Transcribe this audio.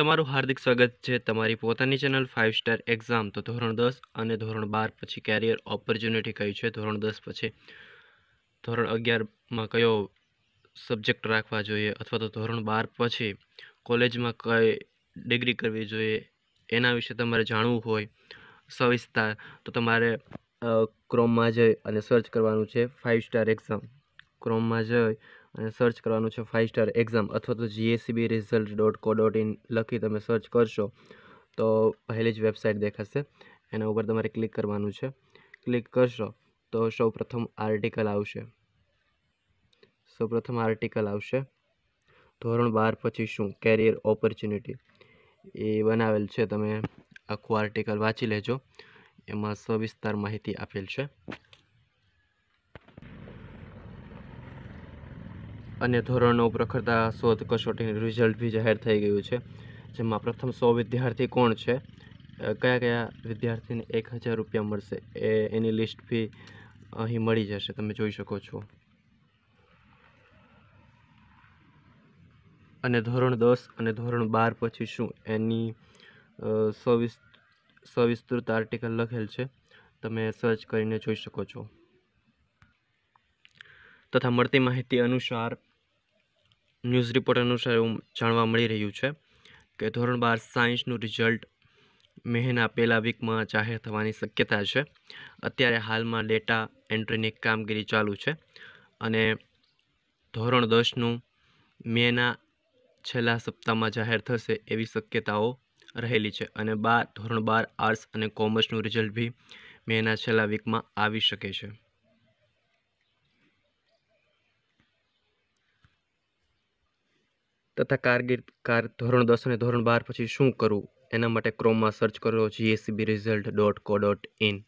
તમારું હાર્દિક સ્વાગત છે તમારી પોતાની ચેનલ ફાઇવ સ્ટાર એક્ઝામ તો ધોરણ દસ અને ધોરણ બાર પછી કેરિયર ઓપોર્ચ્યુનિટી કઈ છે ધોરણ દસ પછી ધોરણ અગિયારમાં કયો સબ્જેક્ટ રાખવા જોઈએ અથવા તો ધોરણ બાર પછી કોલેજમાં કઈ ડિગ્રી કરવી જોઈએ એના વિશે તમારે જાણવું હોય સવિસ્તાર તો તમારે ક્રોમમાં જઈ અને સર્ચ કરવાનું છે ફાઇવ સ્ટાર એક્ઝામ ક્રોમમાં જઈ અને સર્ચ કરવાનું છે ફાઇવ સ્ટાર એક્ઝામ અથવા તો GSCB result dot co dot in લખી તમે સર્ચ કરશો તો પહેલી જ વેબસાઇટ દેખાશે એના ઉપર તમારે ક્લિક કરવાનું છે ક્લિક કરશો તો સૌ પ્રથમ આર્ટિકલ આવશે સૌ પ્રથમ આર્ટિકલ આવશે ધોરણ બાર પછી શું કેરિયર ઓપોર્ચ્યુનિટી એ બનાવેલ છે તમે આખું આર્ટિકલ વાંચી લેજો એમાં સવિસ્તાર માહિતી આપેલ છે અને ધોરણ પ્રખરતા શોધ કસોટીનું રિઝલ્ટ બી જાહેર થઈ ગયું છે જેમાં પ્રથમ સો વિદ્યાર્થી કોણ છે કયા કયા વિદ્યાર્થીને એક હજાર રૂપિયા મળશે એ એની લિસ્ટ બી અહીં મળી જશે તમે જોઈ શકો છો અને ધોરણ દસ અને ધોરણ બાર પછી શું એની સવિસ સવિસ્તૃત આર્ટિકલ લખેલ છે તમે સર્ચ કરીને જોઈ શકો છો તથા મળતી માહિતી અનુસાર ન્યૂઝ રિપોર્ટ અનુસાર એવું જાણવા મળી રહ્યું છે કે ધોરણ બાર સાયન્સનું રિઝલ્ટ મેના પહેલા વીકમાં જાહેર થવાની શક્યતા છે અત્યારે હાલમાં ડેટા એન્ટ્રીની કામગીરી ચાલુ છે અને ધોરણ દસનું મેના છેલ્લા સપ્તાહમાં જાહેર થશે એવી શક્યતાઓ રહેલી છે અને બાર ધોરણ બાર આર્ટ્સ અને કોમર્સનું રિઝલ્ટ બી મેના છેલ્લા વીકમાં આવી શકે છે તથા કારગીર કાર ધોરણ દસ અને ધોરણ બાર પછી શું કરવું એના માટે ક્રોમમાં સર્ચ કરો GSCB result dot co dot in